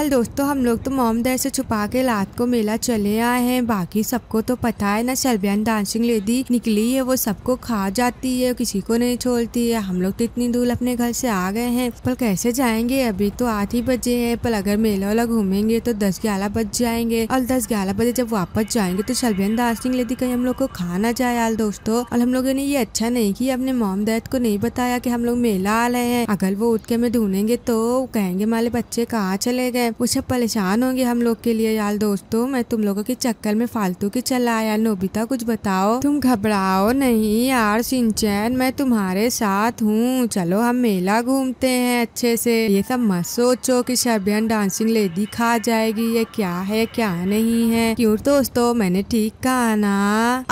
फिलहाल दोस्तों हम लोग तो मोमदर से छुपा के रात को मेला चले आए हैं बाकी सबको तो पता है ना शलबियान डांसिंग लेडी निकली है वो सबको खा जाती है किसी को नहीं छोड़ती है हम लोग तो इतनी दूर अपने घर से आ गए हैं पर कैसे जाएंगे अभी तो आठ ही बजे है पर अगर मेला वाला घूमेंगे तो दस ग्यारह बज जाएंगे और दस ग्यारह बजे जब वापस जाएंगे तो शलबियान डांसिंग लेडी कहीं हम लोग को खा ना जाए यार दोस्तों और हम लोगों ने ये अच्छा नहीं किया अपने मोम दैद को नहीं बताया की हम लोग मेला आ रहे हैं अगर वो उठ के हमें ढूंढेंगे तो कहेंगे हमारे बच्चे कहाँ चले गए है पूछा परेशान होंगे हम लोग के लिए यार दोस्तों मैं तुम लोगों के चक्कर में फालतू की चला यार नोबिता कुछ बताओ तुम घबराओ नहीं यार सिंचैन मैं तुम्हारे साथ हूँ चलो हम मेला घूमते हैं अच्छे से ये सब मत सोचो कि शर्बियन डांसिंग लेडी खा जाएगी ये क्या है क्या नहीं है क्यूँ दोस्तों मैंने ठीक कहा ना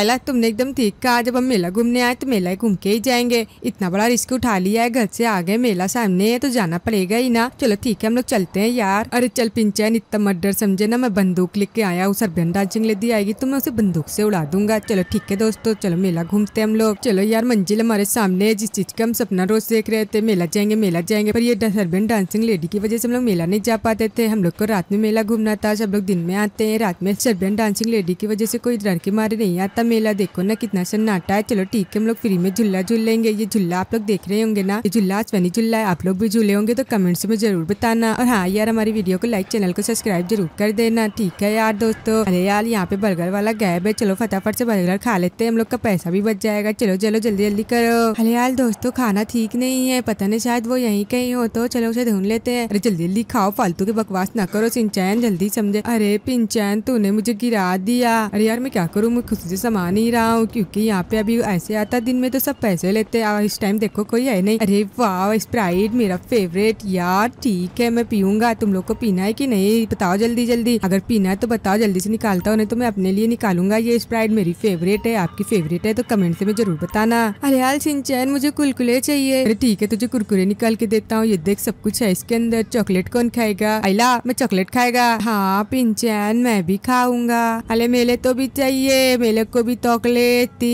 आला तुमने एकदम ठीक कहा जब हम मेला घूमने आए तो मेला घूम के ही जाएंगे इतना बड़ा रिस्क उठा लिया है घर से आगे मेला सामने है तो जाना पड़ेगा ही ना चलो ठीक है हम लोग चलते हैं यार अरे अरे चल पिंचैन इतना मर्डर समझे ना मैं बंदूक लेके आया हूँ सरभियन डांसिंग लेडी आएगी तो मैं उसे बंदूक से उड़ा दूंगा चलो ठीक है दोस्तों चलो मेला घूमते हम लोग चलो यार मंजिल हमारे सामने है जिस चीज का हम सपना रोज देख रहे थे मेला जाएंगे मेला जाएंगे पर ये सरभन डांसिंग लेडी की वजह से हम लोग मेला नहीं जा पाते थे हम लोग को रात में मेला घूमना था सब लोग दिन में आते हैं रात में सरभन डांसिंग लेडी की वजह से कोई डर के मारे नहीं आता मेला देखो ना कितना सन्नाटा है चलो ठीक है हम लोग फ्री में झूला झूल लेंगे ये झूला आप लोग देख रहे होंगे ना ये झूला आसमानी झूला है आप लोग भी झूले होंगे तो कमेंट्स में जरूर बताना और हाँ यार हमारी वीडियो वीडियो को लाइक चैनल को सब्सक्राइब जरूर कर देना ठीक है यार दोस्तों अरे यार यहाँ पे बर्गर वाला गैब है चलो फटाफट से बर्गर खा लेते हैं हम लोग का पैसा भी बच जाएगा चलो चलो जल्दी जल्दी करो अरे यार दोस्तों खाना ठीक नहीं है पता नहीं शायद वो यही कहीं हो तो चलो उसे ढूंढ लेते हैं अरे जल्दी जल्दी खाओ फालतू की बकवास ना करो सिंचैन जल्दी समझे अरे पिंचैन तूने मुझे गिरा दिया अरे यार मैं क्या करूँ मैं खुद से समा नहीं रहा हूँ क्योंकि यहाँ पे अभी ऐसे आता दिन में तो सब पैसे लेते हैं इस टाइम देखो कोई है नहीं अरे वाह स्प्राइट मेरा फेवरेट यार ठीक है मैं पीऊंगा तुम लोग को पीना है कि नहीं बताओ जल्दी जल्दी अगर पीना है तो बताओ जल्दी से निकालता हूँ तो मैं अपने लिए निकालूंगा ये स्प्राइट मेरी फेवरेट है आपकी फेवरेट है तो कमेंट से मैं जरूर बताना अरे हाल सिंचैन मुझे कुरकुरे चाहिए अरे ठीक है तुझे कुरकुरे निकाल के देता हूँ ये देख सब कुछ है इसके अंदर चॉकलेट कौन खाएगा अला मैं चॉकलेट खाएगा हाँ पिंचैन मैं भी खाऊंगा अरे मेले तो भी चाहिए मेले को भी चॉकलेट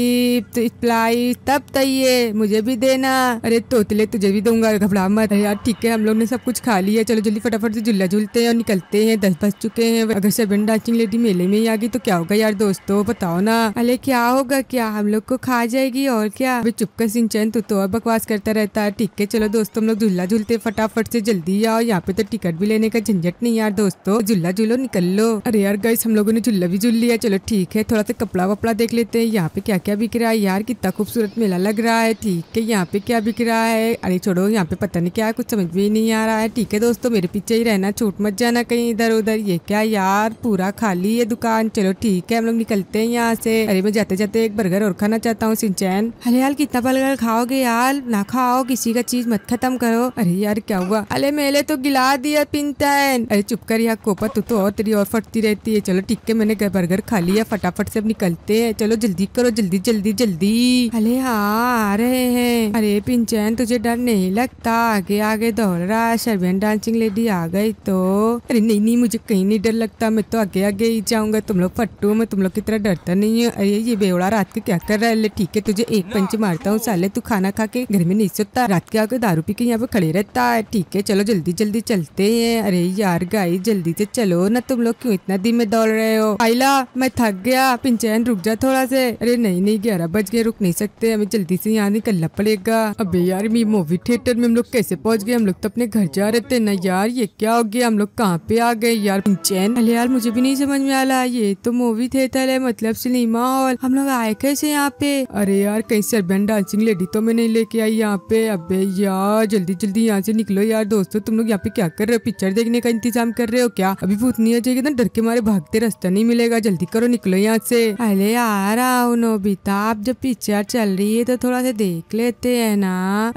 प्लाई तब चाहिए मुझे भी देना अरे तोतले तुझे भी दूंगा घबरा मत यार ठीक है हम लोग ने सब कुछ खा लिया चलो जल्दी फटाफट से जुल्ला झूलते हैं और निकलते हैं दस बज चुके हैं अगर सेवन डांसिंग लेडी मेले में ही आ गई तो क्या होगा यार दोस्तों बताओ ना अरे क्या होगा क्या हम लोग को खा जाएगी और क्या अभी कर सिंचन तू तो और बकवास करता रहता है ठीक है चलो दोस्तों हम लोग झूला झूलते फटाफट से जल्दी आओ यहाँ पे तो टिकट भी लेने का झंझट नहीं यार दोस्तों झूला झूलो निकल लो अरे यार गई हम लोगों ने झूला भी झूल लिया चलो ठीक है थोड़ा सा कपड़ा वपड़ा देख लेते हैं यहाँ पे क्या क्या बिक रहा है यार कितना खूबसूरत मेला लग रहा है ठीक है यहाँ पे क्या बिक रहा है अरे छोड़ो यहाँ पे पता नहीं क्या कुछ समझ भी नहीं आ रहा है ठीक है दोस्तों मेरे पीछे ही रहना छूट मत जाना कहीं इधर उधर ये क्या यार पूरा खाली है दुकान चलो ठीक है हम लोग निकलते हैं यहाँ से अरे मैं जाते जाते एक बर्गर और खाना चाहता हूँ सिंचैन अरे यार कितना बर्गर खाओगे यार ना खाओ किसी का चीज मत खत्म करो अरे यार क्या हुआ अरे मेले तो गिला दिया पिंतन अरे चुप कर यार कोपा तू तो और तेरी और फटती रहती है चलो ठीक है मैंने बर्गर खा लिया फटाफट से अब निकलते हैं चलो जल्दी करो जल्दी जल्दी जल्दी अरे हाँ आ रहे हैं अरे पिंचैन तुझे डर नहीं लगता आगे आगे दौड़ रहा है शर्बियन डांसिंग लेडी आ गई तो तो अरे नहीं नहीं मुझे कहीं नहीं डर लगता मैं तो आगे आगे ही जाऊंगा तुम लोग फट्टू मैं तुम लोग की तरह डरता नहीं है अरे ये बेवड़ा रात को क्या कर रहा है ठीक है तुझे एक पंच मारता हूँ साले तू खाना खा के घर में नहीं सोता रात के आके दारू पी के यहाँ पे खड़े रहता है ठीक है चलो जल्दी जल्दी चलते है अरे यार गाय जल्दी से चलो ना तुम लोग क्यों इतना दिन में दौड़ रहे हो आईला मैं थक गया पिंचैन रुक जा थोड़ा से अरे नहीं नहीं ग्यारह बज गए रुक नहीं सकते हमें जल्दी से यहाँ निकलना पड़ेगा अबे यार मूवी थिएटर में हम लोग कैसे पहुँच गए हम लोग तो अपने घर जा रहे थे ना यार ये क्या हो गया कि हम लोग कहाँ पे आ गए यार चैन अरे यार मुझे भी नहीं समझ में आ रहा ये तो मूवी थिएटर है मतलब सिनेमा हॉल हम लोग आए कैसे यहाँ पे अरे यार कहीं सरबैन डांसिंग लेडी तो मैं नहीं लेके आई यहाँ पे अबे यार जल्दी जल्दी यहाँ से निकलो यार दोस्तों तुम लोग यहाँ पे क्या कर रहे हो पिक्चर देखने का इंतजाम कर रहे हो क्या अभी नहीं हो जाएगी ना डर के मारे भागते रास्ता नहीं मिलेगा जल्दी करो निकलो यहाँ से अरे आ रहा हूँ नोबिता तो आप जब पिक्चर चल रही है तो थोड़ा सा देख लेते है ना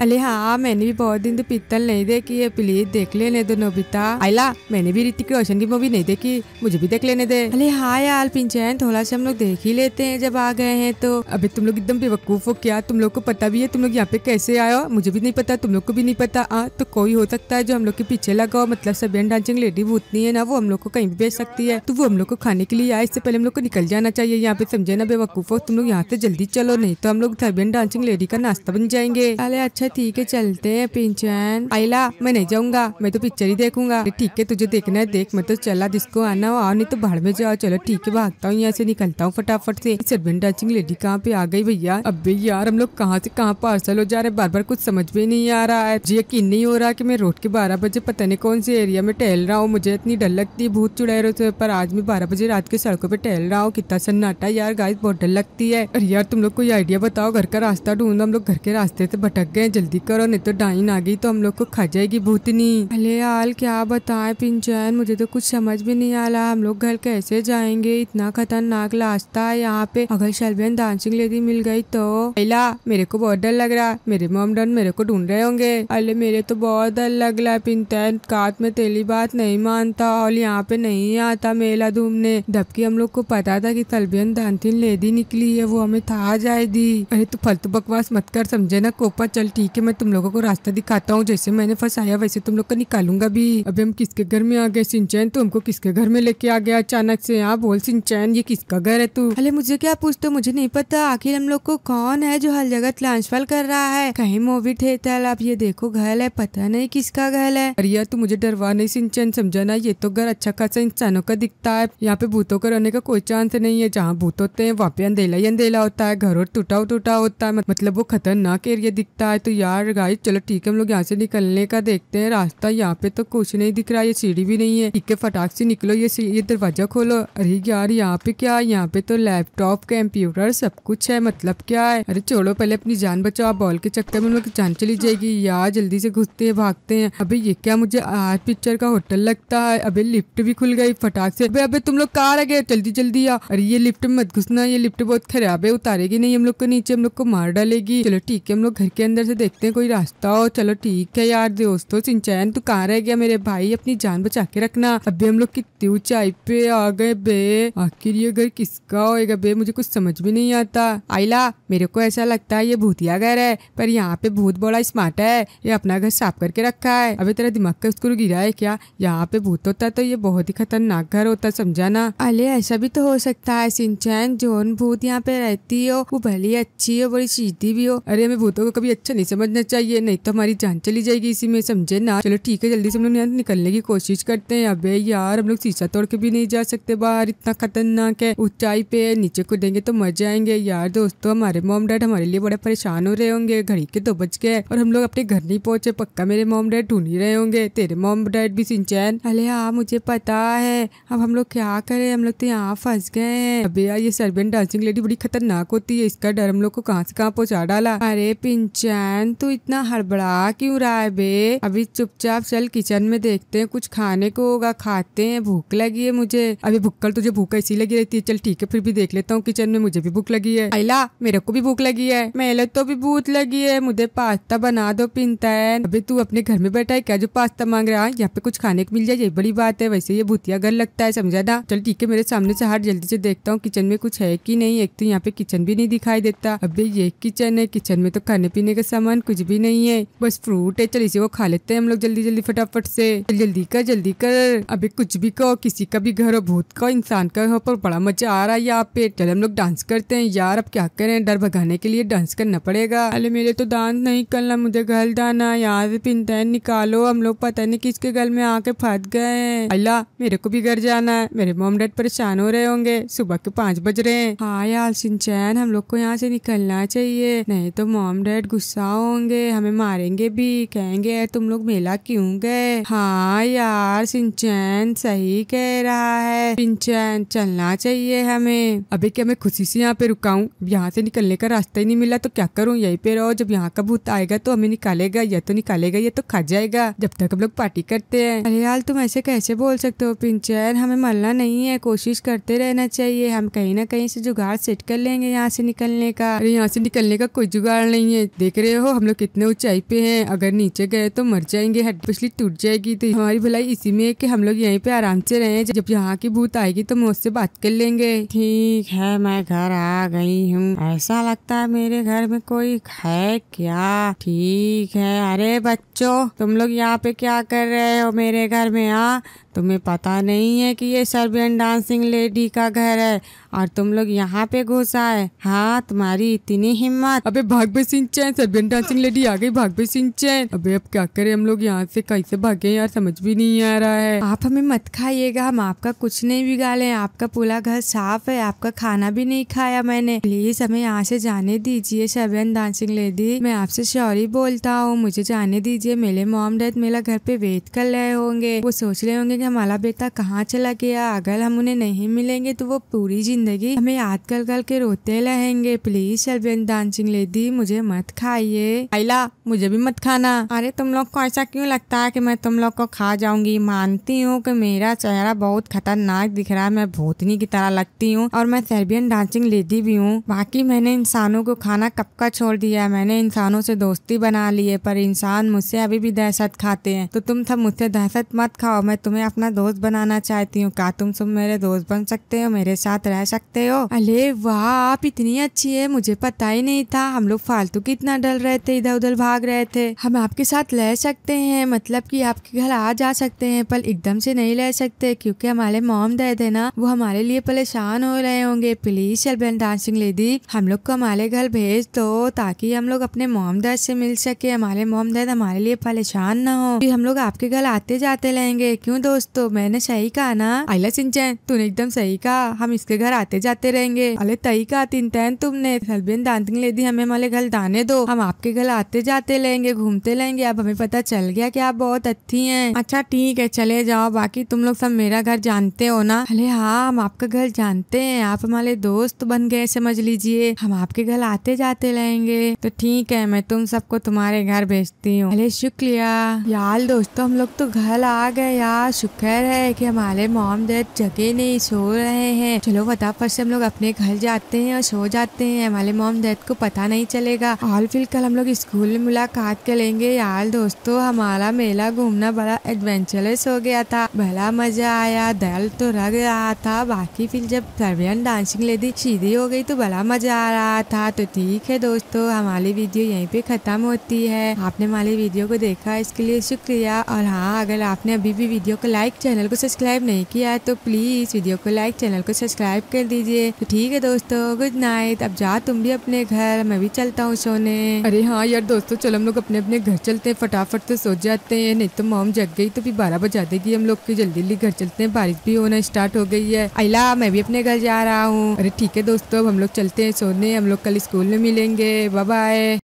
अरे हाँ मैंने भी बहुत दिन तो पित्तल नहीं देखी है प्लीज देख लेने दो नोबिता लाइला मैंने भी ऋतिक रोशन की मूवी नहीं देखी मुझे भी देख लेने दे अरे हाँ यार पिंचैन थोड़ा सा हम लोग देख ही लेते हैं जब आ गए हैं तो अभी तुम लोग एकदम बेवकूफ हो क्या तुम लोग को पता भी है तुम लोग यहाँ पे कैसे आयो मुझे भी नहीं पता तुम लोग को भी नहीं पता आ, हाँ, तो कोई हो सकता है जो हम लोग के पीछे लगा हो मतलब सबियन डांसिंग लेडी भूतनी है ना वो हम लोग को कहीं भी भेज सकती है तो वो हम लोग को खाने के लिए आए इससे पहले हम लोग को निकल जाना चाहिए यहाँ पे समझे ना हो तुम लोग यहाँ से जल्दी चलो नहीं तो हम लोग सबियन डांसिंग लेडी का नाश्ता बन जाएंगे अरे अच्छा ठीक है चलते है पिंचैन आइला मैं नहीं जाऊंगा मैं तो पिक्चर ही देखूंगा ठीक है तुझे देखना है देख मैं तो चला जिसको आना हो आओ नहीं तो भाड़ में जाओ चलो ठीक है भागता हूँ यहाँ से निकलता हूँ फटाफट से सर्वेंट डांसिंग लेडी कहाँ पे आ गई भैया अब यार हम लोग कहाँ से कहाँ पार्सल हो जा रहे हैं बार बार कुछ समझ में नहीं आ रहा है जी यकीन नहीं हो रहा की मैं रोड के बारह बजे पता नहीं कौन से एरिया में टहल रहा हूँ मुझे इतनी डर लगती है भूत चुड़ा से पर आज मैं बारह बजे रात के सड़कों पर टहल रहा हूँ कितना सन्नाटा यार गाय बहुत डर लगती है अरे यार तुम लोग कोई आइडिया बताओ घर का रास्ता ढूंढो हम लोग घर के रास्ते से भटक गए जल्दी करो नहीं तो डाइन आ गई तो हम लोग को खा जाएगी भूतनी अले यार क्या बता बताएं पिंचन मुझे तो कुछ समझ भी नहीं आ रहा हम लोग घर कैसे जाएंगे इतना खतरनाक रास्ता है यहाँ पे अगर शलबेन डांसिंग लेडी मिल गई तो अला मेरे को बहुत डर लग रहा मेरे मोम डन मेरे को ढूंढ रहे होंगे अरे मेरे तो बहुत डर लग रहा है पिंचन कात में तेली बात नहीं मानता और यहाँ पे नहीं आता मेला धूमने जबकि हम लोग को पता था की शलबेन डांसिंग लेडी निकली है वो हमें था जाएगी अरे तू फालतू बकवास मत कर समझे ना कोपा चल ठीक है मैं तुम लोगों को रास्ता दिखाता हूँ जैसे मैंने फंसाया वैसे तुम लोग का निकालूंगा भी अभी हम किसके घर में आ गए सिंचैन तो हमको किसके घर में लेके आ गया अचानक से यहाँ बोल सिंचैन ये किसका घर है तू अरे मुझे क्या पूछ तो मुझे नहीं पता आखिर हम लोग को कौन है जो हर जगह ट्रांसफर कर रहा है कहीं मूवी थिएटर आप ये देखो घर है पता नहीं किसका घर है अरिया तू मुझे डरवा नहीं सिंचैन समझाना ये तो घर अच्छा खासा इंसानों का दिखता है यहाँ पे भूतों का रहने का कोई चांस नहीं है जहाँ भूत होते हैं वहाँ पे अंधेला ही अंधेला होता है घर और टूटा टूटा होता है मतलब वो खतरनाक एरिया दिखता है तो यार गाइस चलो ठीक है हम लोग यहाँ से निकलने का देखते हैं रास्ता यहाँ पे तो कुछ नहीं दिख दिख रहा है ये सीढ़ी भी नहीं है इक्के फटाक से निकलो ये ये दरवाजा खोलो अरे यार यहाँ पे क्या है यहाँ पे तो लैपटॉप कंप्यूटर सब कुछ है मतलब क्या है अरे छोड़ो पहले अपनी जान बचाओ आप बॉल के चक्कर में उनकी जान चली जाएगी यार जल्दी से घुसते हैं भागते हैं अभी ये क्या मुझे आर पिक्चर का होटल लगता है अभी लिफ्ट भी खुल गई फटाक से अभी तुम लोग कहाँ आ गए जल्दी जल्दी आ अरे ये लिफ्ट में मत घुसना ये लिफ्ट बहुत खराब है उतारेगी नहीं हम लोग को नीचे हम लोग को मार डालेगी चलो ठीक है हम लोग घर के अंदर से देखते हैं कोई रास्ता हो चलो ठीक है यार दोस्तों सिंचैन तू कहाँ रह गया मेरे भाई भाई अपनी जान बचा के रखना अभी हम लोग कितनी ऊंचाई पे आ गए बे आखिर ये घर किसका होएगा बे मुझे कुछ समझ भी नहीं आता आईला मेरे को ऐसा लगता है ये भूतिया घर है पर यहाँ पे भूत बड़ा स्मार्ट है ये अपना घर साफ करके रखा है अभी तेरा दिमाग का स्क्रू गिरा है क्या यहाँ पे भूत होता तो ये बहुत ही खतरनाक घर होता समझा ना अले ऐसा भी तो हो सकता है सिंचैन जोन भूत यहाँ पे रहती हो वो भली अच्छी हो बड़ी सीधी भी हो अरे हमें भूतों को कभी अच्छा नहीं समझना चाहिए नहीं तो हमारी जान चली जाएगी इसी में समझे ना चलो ठीक है जल्दी से हम लोग निकल निकलने की कोशिश करते हैं अबे यार हम लोग शीशा तोड़ के भी नहीं जा सकते बाहर इतना खतरनाक है ऊंचाई पे है नीचे कूदेंगे तो मर जाएंगे यार दोस्तों हमारे मोम डैड हमारे लिए बड़े परेशान हो रहे होंगे घड़ी के दो बज गए और हम लोग अपने घर नहीं पहुंचे पक्का मेरे मोम डैड ढूंढ ही रहे होंगे तेरे मोम डैड भी सिंचैन अले हाँ मुझे पता है अब हम लोग क्या करे हम लोग तो यहाँ फंस गए हैं अबे यार ये सर्बियन डांसिंग लेडी बड़ी खतरनाक होती है इसका डर हम लोग को कहाँ से कहाँ पहुँचा डाला अरे पिंचैन तू इतना हड़बड़ा क्यूँ रहा है बे अभी चुपचाप चल किचन में देख जाते हैं कुछ खाने को होगा खाते हैं भूख लगी है मुझे अभी भुक्कड़ तुझे भूख ऐसी लगी रहती है चल ठीक है फिर भी देख लेता हूँ किचन में मुझे भी भूख लगी है अला मेरे को भी भूख लगी है मेले तो भी भूख लगी है मुझे पास्ता बना दो पिनता है अभी तू अपने घर में बैठा है क्या जो पास्ता मांग रहा है यहाँ पे कुछ खाने को मिल जाए ये बड़ी बात है वैसे ये भूतिया घर लगता है समझा ना चल ठीक है मेरे सामने से हाथ जल्दी से देखता हूँ किचन में कुछ है की नहीं एक तो यहाँ पे किचन भी नहीं दिखाई देता अभी ये किचन है किचन में तो खाने पीने का सामान कुछ भी नहीं है बस फ्रूट है चल इसे वो खा लेते हैं हम लोग जल्दी जल्दी फटाफट से जल्दी कर जल्दी कर अभी कुछ भी कहो किसी का भी घर हो भूत का इंसान का हो पर बड़ा मजा आ रहा है यहाँ पे चल हम लोग डांस करते हैं यार अब क्या करें डर भगाने के लिए डांस करना पड़ेगा अरे मेरे तो डांस नहीं करना मुझे घर जाना यहाँ से पिंतन निकालो हम लोग पता नहीं किसके घर में आके फंस गए अल्लाह मेरे को भी घर जाना है मेरे मोम डैड परेशान हो रहे होंगे सुबह के पाँच बज रहे हैं हाँ यार सिंचैन हम लोग को यहाँ से निकलना चाहिए नहीं तो मोम डैड गुस्सा होंगे हमें मारेंगे भी कहेंगे तुम लोग मेला क्यों गए हाँ हाँ यार सिंचैन सही कह रहा है सिंचैन चलना चाहिए हमें अभी क्या मैं खुशी से यहाँ पे रुकाऊ यहाँ से निकलने का रास्ता ही नहीं मिला तो क्या करूँ यही पे रहो जब यहाँ का भूत आएगा तो हमें निकालेगा या तो निकालेगा या तो खा जाएगा जब तक हम लोग पार्टी करते हैं अरे यार तुम ऐसे कैसे बोल सकते हो पिंचैन हमें मरना नहीं है कोशिश करते रहना चाहिए हम कहीं ना कहीं से जुगाड़ सेट कर लेंगे यहाँ से निकलने का अरे यहाँ से निकलने का कोई जुगाड़ नहीं है देख रहे हो हम लोग कितने ऊंचाई पे है अगर नीचे गए तो मर जाएंगे हड पिछली टूट जाएगी तो हमारी भलाई इसी में है कि हम लोग यहीं पे आराम से रहे जब यहाँ की भूत आएगी तो मुझसे बात कर लेंगे ठीक है मैं घर आ गई हूँ ऐसा लगता है मेरे घर में कोई है क्या ठीक है अरे बच्चों तुम लोग यहाँ पे क्या कर रहे हो मेरे घर में यहाँ तुम्हें पता नहीं है कि ये सर्बियन डांसिंग लेडी का घर है और तुम लोग यहाँ पे घुस आए हाँ तुम्हारी इतनी हिम्मत अबे भागवे सिंह चैन सर्बियन डांसिंग लेडी आ गई भागवे सिंह चैन अबे अब क्या करें हम लोग यहाँ से कैसे भागे यार समझ भी नहीं आ रहा है आप हमें मत खाइएगा हम आपका कुछ नहीं बिगाड़े आपका पूरा घर साफ है आपका खाना भी नहीं खाया मैंने प्लीज हमें यहाँ से जाने दीजिए सर्बियन डांसिंग लेडी मैं आपसे सॉरी बोलता हूँ मुझे जाने दीजिए मेरे मोम डैड मेरा घर पे वेट कर रहे होंगे वो सोच रहे होंगे हमारा बेटा कहाँ चला गया अगर हम उन्हें नहीं मिलेंगे तो वो पूरी जिंदगी हमें याद कर कर के रोते रहेंगे प्लीज शलबेन डांसिंग लेडी मुझे मत खाइए आइला मुझे भी मत खाना अरे तुम लोग को ऐसा क्यों लगता है कि मैं तुम लोग को खा जाऊंगी मानती हूँ कि मेरा चेहरा बहुत खतरनाक दिख रहा है मैं भूतनी की तरह लगती हूँ और मैं सर्बियन डांसिंग लेडी भी हूँ बाकी मैंने इंसानों को खाना कब का छोड़ दिया मैंने इंसानों से दोस्ती बना ली है पर इंसान मुझसे अभी भी दहशत खाते हैं तो तुम सब मुझसे दहशत मत खाओ मैं तुम्हें अपना दोस्त बनाना चाहती हूँ क्या तुम सब मेरे दोस्त बन सकते हो मेरे साथ रह सकते हो अरे वाह आप इतनी अच्छी है मुझे पता ही नहीं था हम लोग फालतू कितना डल रहे थे इधर उधर भाग रहे थे हम आपके साथ रह सकते हैं मतलब कि आपके घर आ जा सकते हैं पर एकदम से नहीं रह सकते क्योंकि हमारे मोम दर्द है ना वो हमारे लिए परेशान हो रहे होंगे प्लीज शलबन डांसिंग लेडी हम लोग को हमारे घर भेज दो ताकि हम लोग अपने मोम दर्द से मिल सके हमारे मोम दर्द हमारे लिए परेशान ना हो फिर हम लोग आपके घर आते जाते रहेंगे क्यों दोस्त दोस्तों तो मैंने सही कहा ना अला सिंचैन तूने एकदम सही कहा हम इसके घर आते जाते रहेंगे अले तई कहा तैन तुमने थलबिन दांत ले दी हमें हमारे घर दाने दो हम आपके घर आते जाते रहेंगे घूमते रहेंगे अब हमें पता चल गया की आप बहुत अच्छी है अच्छा ठीक है चले जाओ बाकी तुम लोग सब मेरा घर जानते हो ना अले हाँ हम आपका घर जानते हैं आप हमारे दोस्त बन गए समझ लीजिए हम आपके घर आते जाते रहेंगे तो ठीक है मैं तुम सबको तुम्हारे घर भेजती हूँ अरे शुक्रिया यार दोस्तों हम लोग तो घर आ गए यार शुक्र है कि हमारे मोम डैड जगे नहीं सो रहे हैं चलो फटाफट से हम लोग अपने घर जाते हैं और सो जाते हैं हमारे मोम डैड को पता नहीं चलेगा और फिर कल हम लोग स्कूल में मुलाकात करेंगे यार दोस्तों हमारा मेला घूमना बड़ा एडवेंचरस हो गया था बड़ा मजा आया दल तो रग रहा था बाकी फिर जब सर्वियन डांसिंग लेडी सीधी हो गई तो बड़ा मजा आ रहा था तो ठीक है दोस्तों हमारी वीडियो यहीं पे खत्म होती है आपने हमारी वीडियो को देखा इसके लिए शुक्रिया और हाँ अगर आपने अभी भी वीडियो को लाइक लाइक चैनल को सब्सक्राइब नहीं किया तो प्लीज़ वीडियो को लाइक चैनल को सब्सक्राइब कर दीजिए तो ठीक है दोस्तों गुड नाइट अब जा तुम भी अपने घर मैं भी चलता हूँ सोने अरे हाँ यार दोस्तों चलो हम लोग अपने अपने घर चलते हैं फटाफट तो सो जाते हैं नहीं तो मोम जग गई तो भी बारह बजा देगी हम लोग की जल्दी जल्दी घर चलते हैं बारिश भी होना स्टार्ट हो गई है अला मैं भी अपने घर जा रहा हूँ अरे ठीक है दोस्तों अब हम लोग चलते हैं सोने हम लोग कल स्कूल में मिलेंगे बाय